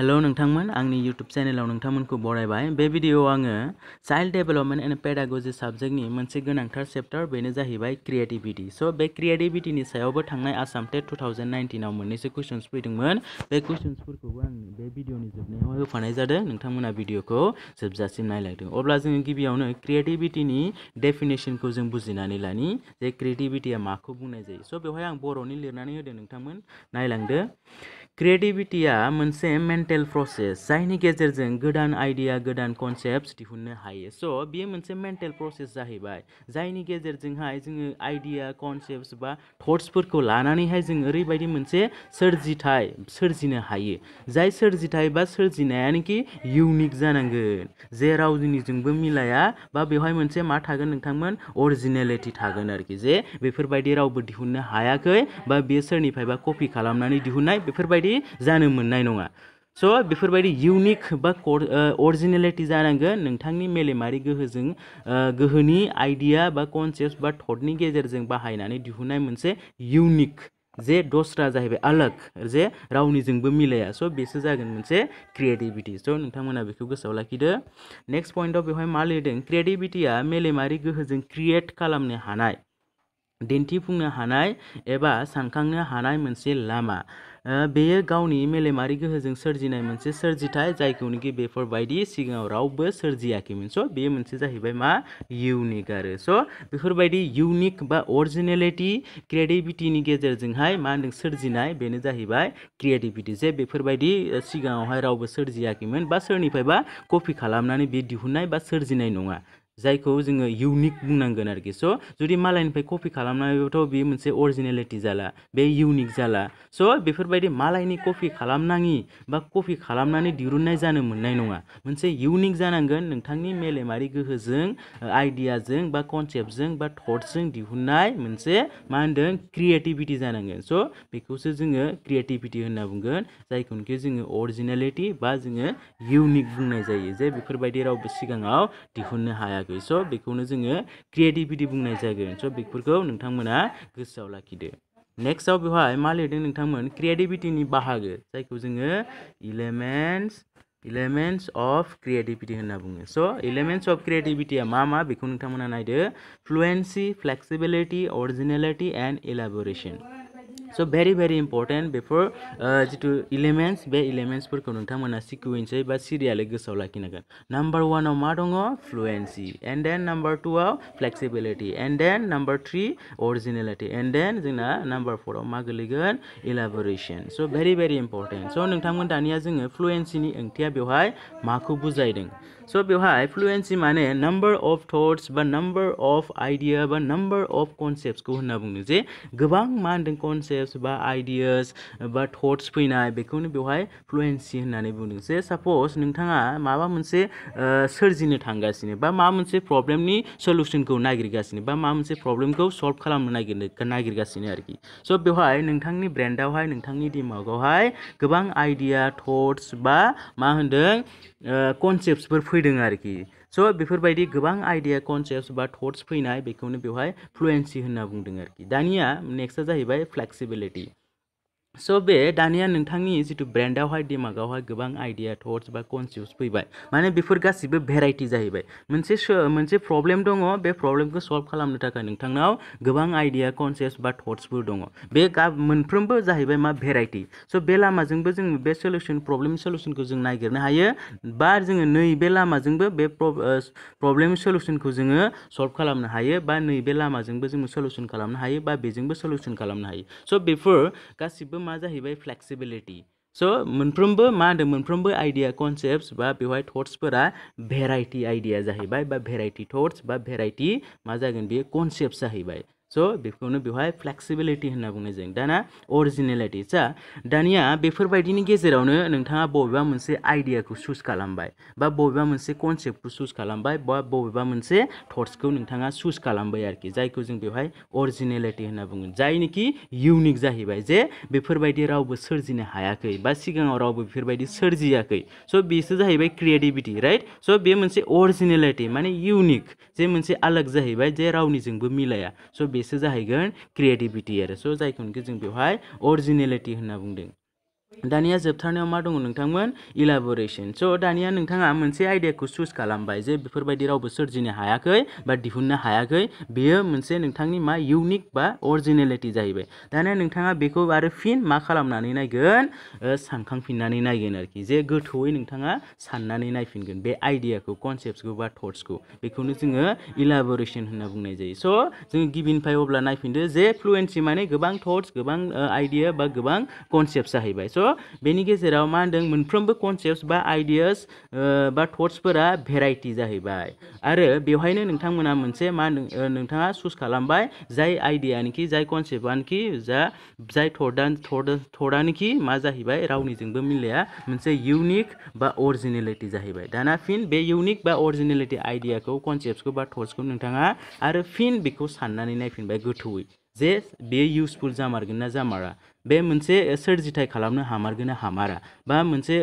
Hello नोंथांमोन आंनि YouTube चेनेलाव नोंथांमोनखौ बरायबाय बे भिडिअआव आङो चाइल्ड डेभेलपमेन्ट एन्ड पेडागजि साबजेक्टनि मोनसे गोनांथार चेप्टार बेनो जाहैबाय क्रियेटिभिटि स' बे क्रियेटिभिटिनि सायावबो थांनाय आसाम टेट टु थावजेन्ड नाइनटिनाव मोननैसो कुइसन्स फैदोंमोन बे को आं बे भिडिअनि जोबनायाव होफानाय जादों नोंथांमोना भिडिअखौ जोबजासिम नायलायदों अब्ला जोङो गिबियावनो क्रियेटिभिटिनि डेफिनेसनखौ जों जे क्रियेटिभिटिया माखौ बुंनाय जायो स' बेवहाय आं बर'नि लिरनानै क्रिएटिभिटिया मोनसे मेन्टेल प्रसेस जायनि गेजेरजों गोदान आइडिया गोदान कन्सेप्ट दिहुननो हायो स' बेयो मोनसे मेन्टेल प्रसेस जाहैबाय जायनि गेजेरजोंहाय जोङो आइडिया कनसेप्ट बा थट्सफोरखौ लानानैहाय जों ओरैबायदि मोनसे सोरजिथाय सोरजिनो हायो जाय सोरजिथाय बा सोरजिनायानोखि इउनिक जानांगोन जेराव जोंनिजोंबो मिलाया बा बेवहाय मोनसे मा थागोन नोंथांमोन अरिजिनेलिटि थागोन आरोखि जे बेफोरबायदि रावबो दिहुननो हायाखै बा बेयो सोरनिफ्रायबा कपि खालामनानै दिहुननाय बेफोरबायदि बेफोरबायदि जानो मोननाय नङा स' बेफोरबायदि इउनिक बा जानांगोन नोंथांनि मेलेमारि गोहोजों गोहोनि आइडिया बा कनसेप्ट बा थटनि गेजेरजों बाहायनानै दिहुननाय मोनसे इउनिक जे दस्रा जाहैबाय आलाग जे रावनिजोंबो मिलाया स' बेसो जागोन मोनसे क्रियेटिभिटि स' नोंथांमोना बेखौ गोसोआव लाखिदो नेक्स्ट पइन्टआव बेवहाय मा लिरदों क्रियेटिभिटिया मेलेमारि गोहोजों क्रियेट खालामनो हानाय दिन्थिफुंनो हानाय एबा सानखांनो हानाय मोनसे लामा बेयो गावनि मेलेमारि गोहोजों सोरजिनाय मोनसे सोरजिथाय जायखौनोखि बेफोरबायदि सिगाङाव रावबो सोरजियाखैमोन स' बेयो मोनसे जाहैबाय मा इउनिक आरो स' बेफोरबायदि इउनिक बा अरिजिनेलिटि क्रियेटिभिटिनि गेजेरजोंहाय मा होनदों सोरजिनाय बेनो जाहैबाय क्रियेटिभिटि जे बेफोरबायदि सिगाङावहाय रावबो सोरजियाखैमोन बा सोरनिफ्रायबा कपि खालामनानै बे दिहुननाय बा सोरजिनाय नङा जायखौ जोङो इउनिक बुंनांगोन आरोखि स' जुदि मालायनिफ्राय कपि खालामनायबाथ' बेयो मोनसे अरिजिनेलिटि जाला बे इउनिक जाला स' बेफोरबायदि मालायनि कपि खालामनाङि बा कपि खालामनानै दिरुननाय जानो मोननाय नङा मोनसे इउनिक जानांगोन नोंथांनि मेलेमारि गोहोजों आइडियाजों बा कनसेप्टजों बा थटसजों दिहुननाय मोनसे मा होनदों क्रियेटिभिटि जानांगोन स' बेखौसो जोङो क्रियेटिभिटि होनना बुंगोन जायखौनोखि जोङो अरिजिनेलिटि बा जोङो इउनिक बुंनाय जायो जे बेफोरबायदि रावबो सिगाङाव दिहुननो हायाखै जायाखै स' बेखौनो जोङो क्रियेटिभिटि बुंनाय जागोन स' बेफोरखौ नोंथांमोना गोसोआव लाखिदो नेक्स्टआव बेवहाय मा लिरदों नोंथांमोन क्रियेटिभिटिनि बाहागो जायखौ जोङो इलेमेन्ट्स इलेमेन्ट्स अफ क्रियेटिभिटि होनना बुङो स' इलेमेन्ट्स अफ क्रियेटिभिटिया मा मा बेखौ नोंथांमोना नायदो fluency flexibility originality and elaboration so very very important बेफोर जितु इलिमेन्ट्स बे इलिमेन्ट्सफोरखौ नोंथांमोना सिकुवेन्सै बा सिरियालै गोसोआव लाखिनांगोन नाम्बार वानआव मा दङ फ्लुएन्सि एन्ड देन नाम्बार टुआव flexibility and then number three originality and then जोंना नाम्बार फ'राव मा गोलैगोन इलाबरेसन स' भेरि भेरि इम्पर्टेन्ट स' नोंथांमोन दानिया जोङो फ्लुएन्सिनि ओंथिया बेवहाय माखौ बुजायदों सो व्यवहार फ्लुएंसी माने नम्बर अफ थट्स बा नम्बर अफ आइडिया बा नाम्बार अफ कनसेप्टसखौ होनना बुंदों जे गोबां मा होनदों कनसेप्टस बा आइडियास बा थट्स फैनाय बेखौनो बेवहाय फ्लुएन्सि होननानै बुंदों जे साप'ज नोंथाङा माबा मोनसे मुझे थांगासिनो बा माबा मोनसे प्रब्लेमनि सलुसनखौ नागिरगासिनो बा माबा मोनसे प्रब्लेमखौ सल्भ खालामनो नागिरनो नागिरगासिनो आरोखि बेवहाय नोंथांनि ब्रेन्डावहाय नोंथांनि आइडिया थट्स बा मा होनदों कनसेप्टसफोर फै फैदों आरोखि स' बेफोरबायदि गोबां आइडिया कनसेप्ट बा थट्स फैनाय बेखौनो बेवहाय फ्लुवेन्सि होनना बुंदों आरोखि दानिया नेक्स्टआ जाहैबाय फ्लेक्सिबिलिटि सो बे दानिया नोंथांनि जितु ब्रेन्डावहाय दिमागावहाय गोबां आइडिया थट्स बा कनसिउस मानी माने बेफोर गासिबो भेराइटि जाहैबाय मोनसे मोनसे प्रब्लेम दङ बे प्रब्लेमखौ सल्भ खालामनो थाखाय नोंथांनाव गोबां आइडिया कनसेप्ट बा थट्सफोर दङ बे मोनफ्रोमबो जाहैबाय मा भेराइटि स' बे लामाजोंबो जों बे सलिउसन प्रब्लेम सलिउसनखौ जों नागिरनो हायो बा जोङो नैबे लामाजोंबो बे प्रब्लेम सलिउसनखौ जोङो सल्भ खालामनो हायो बा नैबे लामाजोंबो जोङो सलिउसन खालामनो हायो बा बेजोंबो सलिउसन खालामनो हायो स' बेफोर गासिबो मा जाहैबाय फ्लेक्सिबिलिटि सो मोनफ्रोमबो मा होनदों मोनफ्रोमबो आइडिया कनसेप्ट बा बेवहाय थट्सफोरा भेराइटि आइडिया जाहैबाय बा भेराइटि थट्स बा भेराइटि मा जागोन बेयो कनसेप्ट जाहैबाय सो बेखौनो बेवहाय फ्लेक्सिबिलिटि होनना बुंनाय जों दाना अरिजिनेलिटि सा दानिया बेफोरबायदिनि गेजेरावनो नोंथाङा बबेबा मोनसे आइडियाखौ चुज खालामबाय बा बबेबा मोनसे कनसेप्टखौ चुज खालामबाय बा बबेबा मोनसे थट्सखौ नोंथाङा चुज खालामबाय आरोखि जायखौ जों बेवहाय अरिजिनेलिटि होनना बुङो जायनिकि इउनिक जाहैबाय जे बेफोरबायदि रावबो सोरजिनो हायाखै बा सिगाङाव रावबो बेफोरबायदि सोरजियाखै सो बेसो जाहैबाय क्रियेटिभिटि राइट सो बे मोनसे अरिजिनेलिटि माने इउनिक जे मोनसे आलाग जाहैबाय जे रावनिजोंबो मिलाया सो बे बेसो जाहैगोन क्रियेटिभिटि आरो स' जायखौनोखि जों बेवहाय अरिजिनेलिटि होनना बुंदों दानिया जोबथारनायाव मा दङ नोंथांमोन इलाबरेशन स' दानिया नोंथाङा मोनसे आइडियाखौ चुज खालामबाय जे बेफोरबायदि रावबो सोरजिनो हायाखै बा दिहुननो हायाखै बेयो मोनसे नोंथांनि मा इउनिक बा अरिजिनेलिटि जाहैबाय दानिया नोंथाङा बेखौ आरो फिन मा खालामनानै नायगोन सानखांफिननानै नायगोन आरोखि जे गोथौयै नोंथाङा साननानै नायफिनगोन बे आइडियाखौ कनसेप्टखौ बा थट्सखौ बेखौनो जोङो इलाबरेशन होनना बुंनाय जायो स' जोङो गिबिनिफ्राय अब्ला नायफिनदो जे फ्लुवेन्सि माने गोबां थट्स गोबां आइडिया बा गोबां कनसेप्ट जाहैबाय स' बेनि गेजेराव मा होनदों मोनफ्रोमबो कनसेप्ट बा आइडियास बा थट्सफोरा भेराइटि जाहैबाय आरो बेवहायनो नोंथांमोना मोनसे मा होनदों नोंथाङा चुज खालामबाय जाय आइडियानोखि जाय कनसेप्टआनोखि जा जाय थर्डआनो थर्डआनोखि मा जाहैबाय रावनिजोंबो मिलाया मोनसे इउनिक बा अरिजिनेलिटि जाहैबाय दाना फिन बे इउनिक बा अरिजिनेलिटि आइडियाखौ कनसेप्टखौ बा थट्सखौ नोंथाङा आरो फिन बेखौ साननानै नायफिनबाय गोथौयै जे बे इउसफुल ना जामारा बे मोनसे सोरजिथाय खालामनो हामारगोन ना हामारा बा मोनसे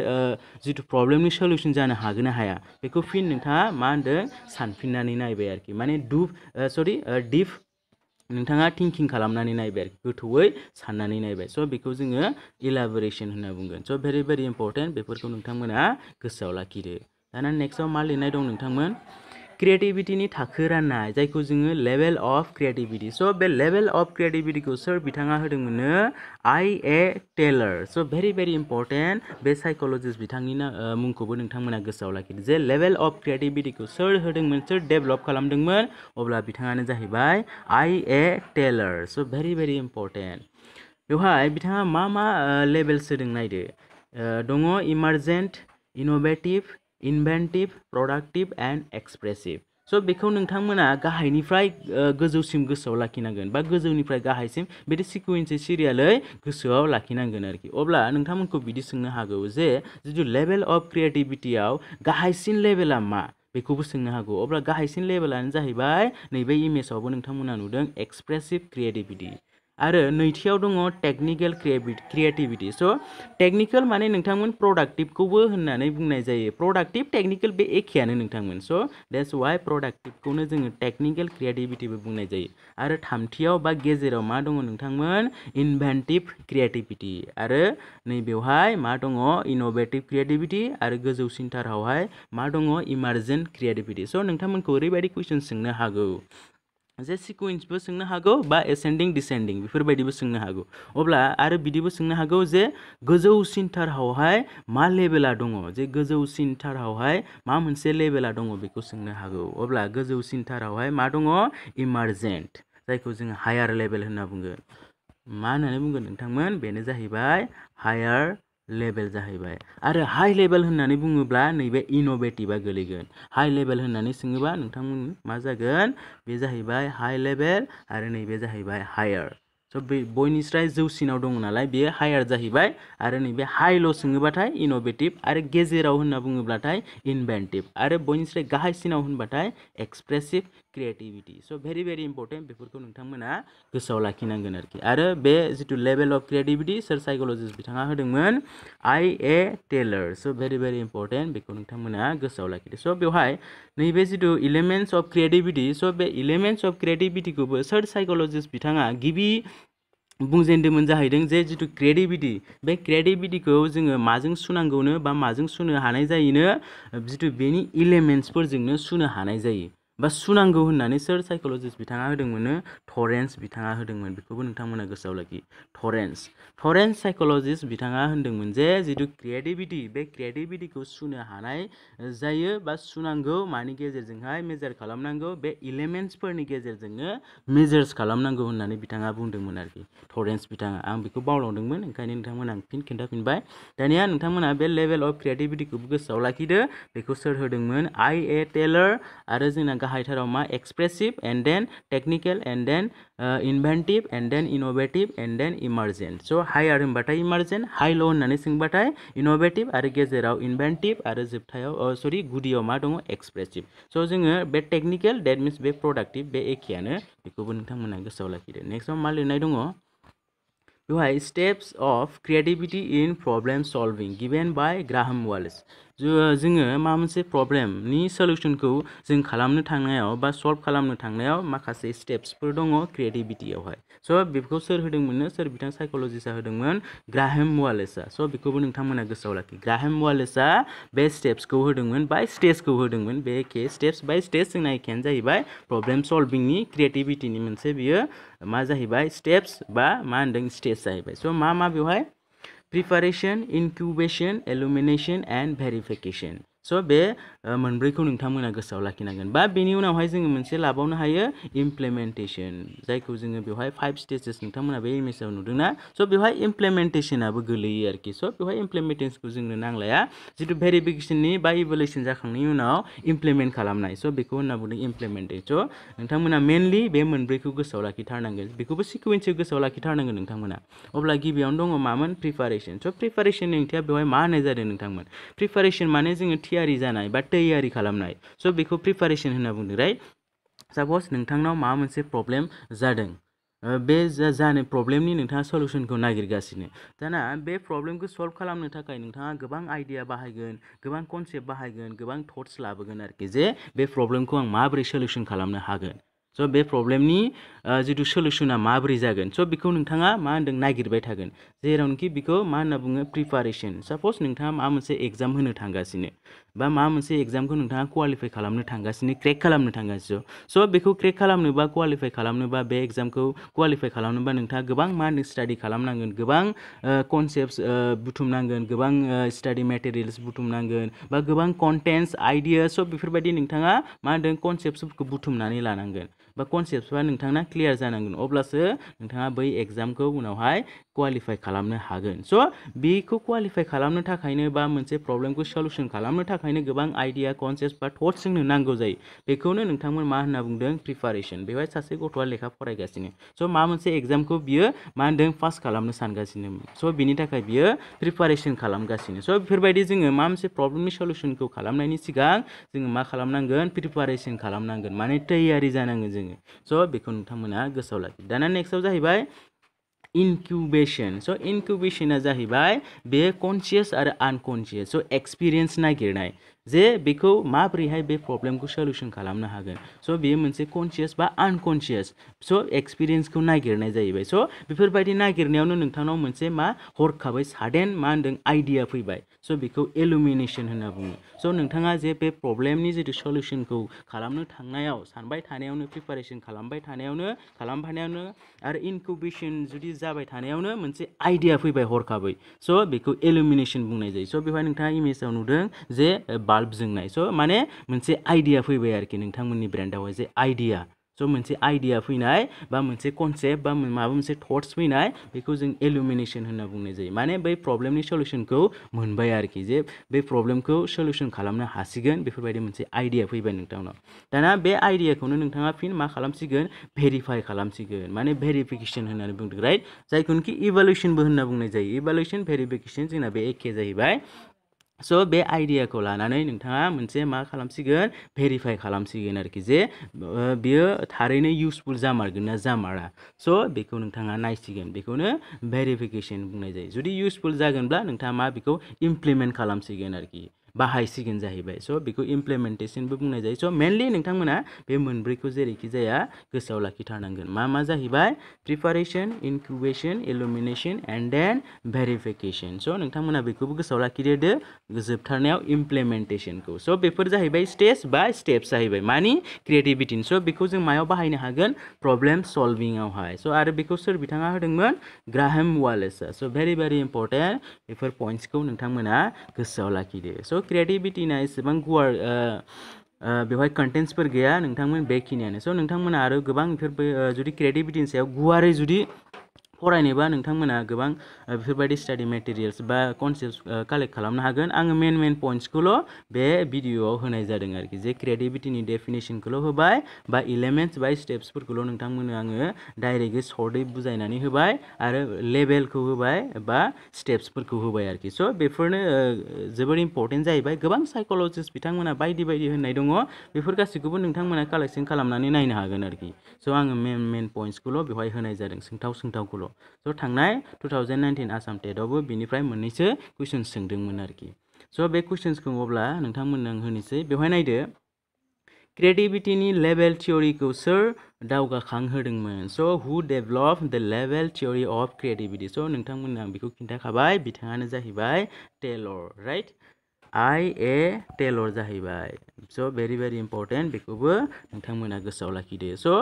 जिथु प्रब्लेमनि सलिउसन जानो हागोन ना हाया बेखौ फिन नोंथाङा मा होनदों सानफिननानै नायबाय आरोखि माने डुप सरि डिप नोंथाङा थिंकिं खालामनानै नायबाय आरोखि गोथौयै साननानै नायबाय स' बेखौ जोङो इलाबरेशन होनना बुंगोन स' भेरि भेरि इम्पर्टेन्ट बेफोरखौ नोंथांमोना गोसोआव लाखिदो दाना नेक्स्टआव मा लिरनाय दं नोंथांमोन क्रिएटिविटी थाखो राननाय जायखौ जोङो लेभेल अफ क्रियेटिभिटि सो बे लेभेल अफ क्रियेटिभिटिखौ सोर बिथाङा होदोंमोननो I A Taylor so' very very important बे साइक'लजिस्ट बिथांनि मुंखौबो नोंथांमोना गोसोआव लाखिदो जे लेवल अफ क्रिएटिविटी को सर सोर डेभेलप खालामदोंमोन अब्ला बिथाङानो जाहैबाय A Taylor so' very very important बेवहाय मा मा लेभेल्स होदों नायदो दङ emergent innovative inventive productive and expressive so' बेखौ नोंथांमोना गाहायनिफ्राय गोजौसिम गोसोआव लाखिनांगोन बा गोजौनिफ्राय गाहायसिम बिदि सिकुवेन्सै सिरियालै गोसोआव लाखिनांगोन आरोखि अब्ला नोंथांमोनखौ बिदि सोंनो हागौ जे जितु लेभेल अफ क्रियेटिभिटियाव गाहायसिन लेभेला मा बेखौबो सोंनो हागौ अब्ला गाहायसिन लेभेलानो जाहैबाय नैबे इमेजआवबो नोंथांमोना नुदों एक्सप्रेसिभ क्रियेटिभिटि आरो नैथियाव दङ टेकनिकेल क्रियेटिभिटि सो टेकनिकेल माने नोंथांमोन प्रडाक्टिभखौबो होननानै बुंनाय जायो प्रडाक्टिभ टेकनिकेल बे एखेयानो नोंथांमोन स' देट्स वाइ प्रडाक्टिभखौनो जोङो टेकनिकेल क्रियेटिभिटिबो बुंनाय जायो आरो थामथियाव बा गेजेराव मा दङ नोंथांमोन इनभेन्टिभ क्रियेटिभिटि आरो नैबेवहाय मा दङ इन'भेटिभ क्रियेटिभिटि आरो गोजौसिनथारावहाय मा दङ इमार्जेन्ट क्रियेटिभिटि स' नोंथांमोनखौ ओरैबायदि कुइसन सोंनो हागौ जे सिकुवेन्सबो सोंनो हागौ बा एसेन्डिं डिसेन्डिं हागौ अब्ला आरो बिदिबो सोंनो हागौ जे गोजौसिनथारावहाय मा लेबेला दङ जे गोजौसिनथारावहाय मा मोनसे लेबेला दङ बेखौ सोंनो हागौ अब्ला गोजौसिनथारावहाय मा दङ इमार्जेन्ट जायखौ जोङो हायार लेभेल होनना बुंगोन मा होननानै बुंगोन नोंथांमोन बेनो जाहैबाय हायार लेवल जाहैबाय आरो हाइ लेभेल होननानै बुङोब्ला नैबे इन'भेटिभआ गोलैगोन हाइ लेभेल होननानै सोङोबा नोंथांमोननि मा जागोन बे जाहैबाय हाइ लेभेल आरो नैबे जाहैबाय हायार सो बे बयनिस्राय जौसिनाव दङ नालाय बेयो हायार जाहैबाय आरो नैबे हाइल' सोङोबाथाय इन'भेटिभ आरो गेजेराव होनना बुङोब्लाथाय इनभेन्टिभ आरो बयनिस्राय गाहायसिनाव होनबाथाय expressive creativity so' very very important बेफोरखौ नोंथांमोना गोसोआव लाखिनांगोन आरोखि आरो बे जितु लेभेल अफ क्रियेटिभिटि सोर साइक'ल'जिस्ट बिथाङा होदोंमोन I A Taylor so very very important बेखौ नोंथांमोना गोसोआव लाखिदो स' बेवहाय नैबे जितु इलिमेन्ट्स अफ क्रियेटिभिटि स' बे इलिमेन्ट्स अफ क्रियेटिभिटिखौबो सोर साइक'ल'जिस्ट बिथाङा गिबि बुंजेनदोंमोन जाहैदों जे जितु क्रियेटिभिटि बे क्रियेटिभिटिखौ जोङो माजों सुनांगौनो बा माजों सुनो हानाय जायोनो जितु बेनि इलिमेन्ट्सफोरजोंनो सुनो हानाय जायो बा सुनांगौ होननानै सोर साइक'ल'जिस्ट बिथाङा होदोंमोनो टरेन्स बिथाङा होदोंमोन बेखौबो जे जितु क्रियेटिभिटि बे क्रियेटिभिटिखौ सुनो हानाय जायो बा सुनांगौ मानि गेजेरजोंहाय मेजार खालामनांगौ बे इलिमेन्ट्सफोरनि गेजेरजोंनो मेजार्स खालामनांगौ होननानै बिथाङा बुंदोंमोन आरोखि टरेन्स फिन खिन्थाफिनबाय दानिया नोंथांमोना बे अफ क्रियेटिभिटिखौबो को लाखिदो बेखौ सोर होदोंमोन आइ ए टेलर आरो जोंना height of my expressive and then technical and then uh, inventive and then innovative and then emergent so high are but I emergent high low nothing but I innovative are guess inventive are zip or sorry goodie or expressive so singer be technical that means be productive be a can equivalent come and so like it next one Malina don't know you have steps of creativity in problem solving given by Graham Wallace जो माबा मोनसे प्रब्लेमनि सलिउसनखौ जों खालामनो थांनायाव बा solve खालामनो थांनायाव माखासे स्टेप्सफोर दङ क्रियेटिभिटियावहाय स' बेखौ सोर होदोंमोननो सोर बिथां साइक'ल'जिस्टआ होदोंमोन ग्राहेम वालेसआ स' बेखौबो नोंथांमोना गोसोआव लाखि ग्राहेम वालेसआ बे स्टेप्सखौ होदोंमोन बा स्टेजखौ बे स्टेप्स बाय स्टेज जोंना एखेयानो जाहैबाय प्रब्लेम सल्भिंनि क्रियेटिभिटिनि मोनसे बियो मा जाहैबाय स्टेप्स बा मा होनदों स्टेज जाहैबाय सो मा मा बेवहाय preparation, incubation, illumination and verification. सो बे मोनब्रैखौ नोंथांमोना गोसोआव लाखिनांगोन बा बेनि उनावहाय जोङो मोनसे लाबावनो हायो इमप्लिमेन्टेसन जायखौ जोङो बेवहाय फाइभ स्टेजेस नोंथांमोना बे इमेजाव नुदोंना स' बेवहाय इमप्लिमेन्टेसनाबो गोलैयो आरोखि स' बेवहाय इमप्लिमेन्टेसनखौ जोंनो नांलाया जितु भेरिफिकेसननि बा इभेलेसन जाखांनायनि उनाव इमप्लिमेन्ट खालामनाय स' बेखौ होनना बुंदों इमप्लिमेन्टेसन स' नोंथांमोना मेनलि बे मोनब्रैखौ गोसोआव लाखिथारनांगोन बेखौबो सिकुवेन्सखौ गोसोआव लाखिथारनांगोन नोंथांमोना अब्ला गिबियावनो दङ मामोन प्रिपारेसन स' प्रिपारेसन ओंथिया बेवहाय मा होनाय जादों नोंथांमोन प्रिपारेसन माने जोङो थि थियारि जानाय बा तैयारि खालामनाय स' बेखौ प्रिपारेसन होनना बुंदों राइट साप'ज नोंथांनाव माबा मोनसे प्रब्लेम जादों बे जानाय प्रब्लेमनि नोंथाङा सलिउसनखौ नागिरगासिनो दाना बे प्रब्लेमखौ सल्भ खालामनो थाखाय नोंथाङा गोबां आइडिया बाहायगोन गोबां कनसेप्ट बाहायगोन गोबां थट्स लाबोगोन आरोखि जे बे प्रब्लेमखौ आं माबोरै सलिउसन खालामनो हागोन स' बे प्रब्लेमनि जितु सलिउसना माबोरै जागोन स' बेखौ नोंथाङा मा होन्दों नागिरबाय थागोन जेरावनोखि बेखौ मा होनना बुङो प्रिपारेसन साप'ज नोंथाङा माबा मोनसे एग्जाम होनो थांगासिनो बा माबा मोनसे एग्जामखौ नोंथाङा क्वालिफाइ खालामनो थांगासिनो क्रेक खालामनो थांगासिनो स' बेखौ क्रेक खालामनोबा क्वालिफाइ खालामनोबा बे एग्जामखौ क्वालिफाइ खालामनोबा नोंथाङा गोबां मा होनो स्टाडि खालामनांगोन गोबां कनसेप्ट बुथुमनांगोन गोबां स्टाडि मेटेरियेल्स बुथुमनांगोन बा गोबां कन्टेन्टस आइडिया स' बेफोरबायदि नोंथाङा मा होनदों कनसेप्टसफोरखौ बुथुमनानै लानांगोन बा कनसेप्टफ्रा नोंथांना क्लियार जानांगोन अब्लासो नोंथाङा बै एग्जामखौ उनावहाय क्वालिफाइ खालामनो हागोन स' बेखौ क्वालिफाइ खालामनो थाखायनो बा मोनसे प्रब्लेमखौ सलुसन खालामनो थाखायनो गोबां आइडिया कनसेप्ट बा थट्स जोंनो नांगौ जायो बेखौनो नोंथांमोन मा होनना बुंदों प्रिपारेशन बेवहाय सासे गथ'आ लेखा फरायगासिनो स' माबा मोनसे एग्जामखौ बियो मा होनदों पास खालामनो सानगासिनोमोन स' बिनि थाखाय बियो प्रिपारेशन खालामगासिनो स' बेफोरबायदि जोङो माबा मोनसे प्रब्लेमनि सलुसनखौ खालामनायनि सिगां जोङो मा खालामनांगोन प्रिपारेशन खालामनांगोन माने तैयारि जानांगोन जोङो जोङो स' बेखौ नोंथांमोना गोसोआव लाखि दाना नेक्स्टआव जाहैबाय इनकिउबेशन स' इनकिउबेशना जाहैबाय बे कनसियास आरो आनकनसियास स' एक्सपिरियेन्स नागिरनाय जे बेखौ माबोरैहाय बे प्रब्लेमखौ सल्यूशन खालामनो हागोन स' बेयो मोनसे कनसियास बा आनकनसियास स' एक्सपिरियेन्सखौ नागिरनाय जाहैबाय स' बेफोरबायदि नागिरनायावनो नोंथांनाव मोनसे मा हरखाबै सादेन मा होनदों आइडिया फैबाय सो बेखौ एलुमिनेशन होनना बुङो सो नोंथाङा जे बे प्रब्लेमनि जितु सलिउसनखौ खालामनो थांनायाव सानबाय थानायावनो प्रिपारेशन खालामबाय थानायावनो खालामफानायावनो आरो इनकुबेशन जुदि जाबाय थानायावनो मोनसे आइडिया फैबाय हरखाबै स' बेखौ एलुमिनेशन बुंनाय जायो स' बेवहाय नोंथाङा इमेजाव नुदों जे बाल्ब जोंनाय सो माने मोनसे आइडिया फैबाय आरोखि नोंथांमोननि ब्रेन्डावहाय जे आइडिया सो मोनसे आइडिया फैनाय बा मोनसे कनसेप्ट बा माबा मोनसे थट्स फैनाय बेखौ जों एलुमिनेशन होनना बुंनाय जायो माने बै प्रब्लेमनि सलिउसनखौ मोनबाय आरोखि जे बे प्रब्लेमखौ सलिउसन खालामनो हासिगोन बेफोरबायदि मोनसे आइडिया फैबाय नोंथांनाव दाना बे आइडियाखौनो नोंथाङा फिन मा खालामसिगोन भेरिफाइ खालामसिगोन माने भेरिफिकेसन होननानै बुंदों राइट जायखौनोखि इभालुएसनबो होनना बुंनाय जायो इभालुएसन भेरिफिकेसन जोंना बे एखे जाहैबाय सो बे आइडियाखौ लानानै नोंथाङा मोनसे मा खालामसिगोन भेरिफाइ खालामसिगोन आरोखि जे बियो थारैनो इउजफुल जामारगोन ना जामारा सो बेखौ नोंथाङा नायसिगोन बेखौनो भेरिफिकेसन बुंनाय जायो जुदि इउजफुल जागोनब्ला नोंथाङा मा बेखौ इमप्लिमेन्ट खालामसिगोन आरोखि बाहायसिगोन जाहैबाय स' बेखौ इमप्लिमेन्टेसनबो बुंनाय जायो स' मेनलि नोंथांमोना बे मोनब्रैखौ जेरैखि जाया गोसोआव लाखिथारनांगोन मा मा जाहैबाय preparation incubation illumination and then verification so नोंथांमोना बेखौबो गोसोआव लाखिदेरदो जोबथारनायाव इमप्लिमेन्टेसनखौ स' बेफोर जाहैबाय स्टेज बा स्टेप्स जाहैबाय मानि क्रियेटिभिटिनि स' बेखौ जों मायाव बाहायनो हागोन प्रब्लेम सल्भिंआवहाय स' आरो बेखौ सोर बिथाङा होदोंमोन ग्राहेम वालेसआ सो भेरि भेरि इम्पर्टेन्ट बेफोर पइन्ट्सखौ नोंथांमोना गोसोआव लाखिदो स' क्रिएटिभिटिना एसेबां गुवार बेवहाय कन्टेन्टसफोर पर नोंथांमोन नो स' नोंथांमोना आरो गोबां बेफोर जुदि क्रिएटिभिटिनि फरायनोबा नोंथांमोना गोबां बेफोरबायदि स्टाडि मेटेरियेल्स बा कनसेप्ट कालेक्ट खालामनो हागोन आङो मेन मेन पइन्ट्सखौल' बे भिडिअ'आव होनाय जादों आरोखि जे क्रियेटिभिटिनि डेफिनेसनखौल' होबाय बा इलेमेन्ट्स बा स्टेप्सफोरखौल' नोंथांमोननो आङो डाइरेक्टै सर्टै बुजायनानै होबाय आरो लेभेलखौ होबाय बा स्टेप्सफोरखौ होबाय आरोखि स' बेफोरनो जोबोर इम्पर्टेन्ट जाहैबाय गोबां साइक'ल'जिस्ट बिथांमोना बायदि बायदि होननाय दङ बेफोर गासैखौबो नोंथांमोना कालेक्सन खालामनानै नायनो हागोन आरोखि स' आङो मेन मेन पइन्ट्सखौल' बेवहाय होनाय जादों सोंथाव सोंथावखौल' बर' स' थांनाय टु थावजेन्ड नाइन्टिन आसाम टेटआवबो बेनिफ्राय मोननैसो कुइसन सोंदोंमोन आरोखि स' बे कुइसन्सखौ अब्ला नोंथांमोननो आं होनोसै बेवहाय नायदो क्रिएटिभिटिनि लेभेल थियरिखौ सोर दावगाखांहोदोंमोन स' who develop the level theory of creativity स' नोंथांमोननो आं बेखौ खिन्थाखाबाय बिथाङानो जाहैबाय Taylor right I A Taylor जाहैबाय सो भेरी भेरि इम्पर्टेन्ट बेखौबो नोंथांमोना गोसोआव लाखिदो स'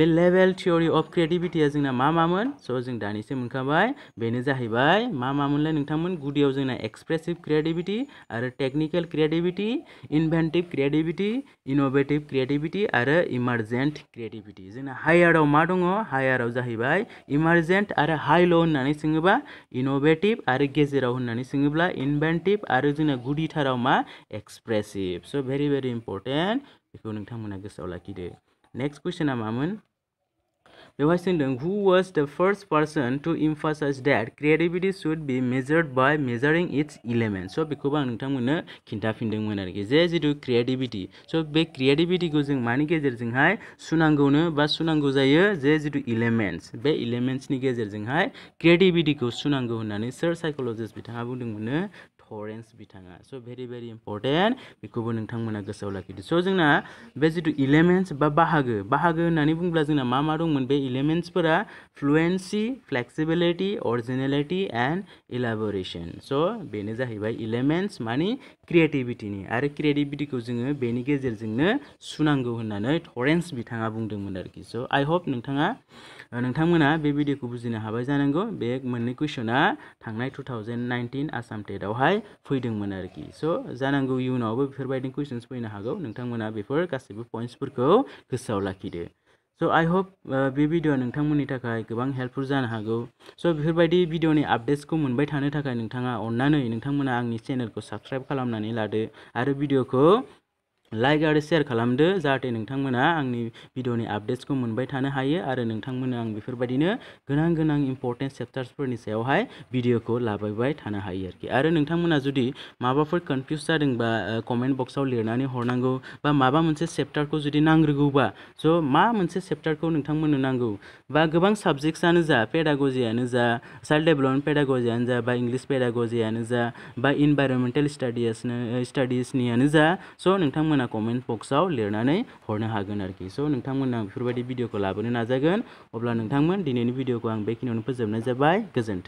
बे लेभेल थियरि अफ क्रियेटिभिटिया जोंना मा मामोन सो जो दानिसो मोनखाबाय बेनो मा मामोनलाय नोंथांमोन गुदियाव जोंना एक्सप्रेसिभ क्रियेटिभिटि आरो technical creativity inventive creativity innovative creativity आरो इमार्जेन्ट क्रियेटिभिटि जोंना हायाराव मा दङ हायाराव जाहैबाय इमार्जेन्ट आरो हाइ ल' होननानै सोङोबा इन'भेटिभ आरो गेजेराव होननानै सोङोब्ला इनभेन्टिभ आरो जोंना गुदिथाराव मा expressive so very very important बेखौ नोंथांमोना गोसोआव लाखिदो नेक्स्ट कुइसना मामोन बेवहाय सोंदों who was the first person to emphasize that creativity should be measured by measuring its element स' बेखौबो आं नोंथांमोननो खिन्थाफिनदोंमोन आरोखि जे जितु क्रियेटिभिटि सो बे क्रियेटिभिटिखौ जों मानि गेजेरजोंहाय सुनांगौनो बा सुनांगौ जायो जे जितु इलिमेन्ट्स बे इलिमेन्ट्सनि गेजेरजोंहाय क्रियेटिभिटिखौ सुनांगौ होननानै सोर साइक'ल'जिस्ट बिथाङा बुंदोंमोननो फरेन्स बिथाङा स' भेरि भेरि इम्पर्टेन्ट बेखौबो नोंथांमोना गोसोआव लाखिदो स' जोंना बे जिथु इलेमेन्ट्स बा बाहागो बाहागो होननानै बुंब्ला जोंना मा मा दंमोन बे इलेमेन्ट्सफोरा फ्लुवेन्सि फ्लेक्सिबिलिटि अरिजिनेलिटि एन्ड इलाबरेशन स' बेनो जाहैबाय इलेमेन्ट्स मानि क्रिएटिविटी आरो क्रिएटिविटी को जोङो बेनि गेजेरजोंनो सुनांगौ होननानै थरेन्स बिथाङा बुंदोंमोन आरोखि सो आइ होप नोंथाङा नोंथांमोना बे भिडिअखौ बुजिनो हाबाय जानांगौ बे मोननै कुइसना थांनाय टु थावजेन्ड नाइन्टिन आसाम टेटआवहाय फैदोंमोन आरोखि सो जानांगौ इयुनावबो बेफोरबायदि कुइसन्स फैनो हागौ नोंथांमोना बेफोर गासैबो पइन्ट्सफोरखौ गोसोआव लाखिदो सो आई हप बे भिडिअआ नोंथांमोननि थाखाय गोबां हेल्पफुल जानो हागौ स' बेफोरबायदि भिडिअनि आपडेट्सखौ मोनबाय थानो थाखाय नोंथाङा अन्नानै नोंथांमोना आंनि चेनेलखौ साबस्क्राइब खालामनानै लादो आरो भिडिअखौ लाइक और शेयर खालामदो जाहाथे नोंथांमोना आंनि भिडिअनि आपडेट्सखौ मोनबाय थानो हायो आरो नोंथांमोननो आं बेफोरबायदिनो गोनां गोनां इम्पर्टेन्ट चेप्टार्सफोरनि सायावहाय भिडिअखौ लाबोबाय थानो हायो आरोखि आरो माबाफोर कनफिउज जादोंबा कमेन्ट बक्सआव लिरनानै हरनांगौ बा माबा मोनसे चेप्टारखौ जुदि नांग्रोगौबा स' मा मोनसे चेप्टारखौ नोंथांमोननो नांगौ बा जा पेडागजियानो जा चाइल्ड डेभेलपमेन्ट पेडागजियानो जा बा इंलिस पेडागजियानो जा बा इनभाइरमेन्टेल स्टाडियासनो स्टाडिसनियानो जा स' नोंथांमोना नोंथांमोना कमेन्ट बक्सआव लिरनानै हरनो हागोन आरोखि स' नोंथांमोना बेफोरबायदि भिडिअखौ लाबोनो अब्ला नोंथांमोन दिनैनि भिडिअखौ आं बेखिनियावनो फोजोबनाय जाबाय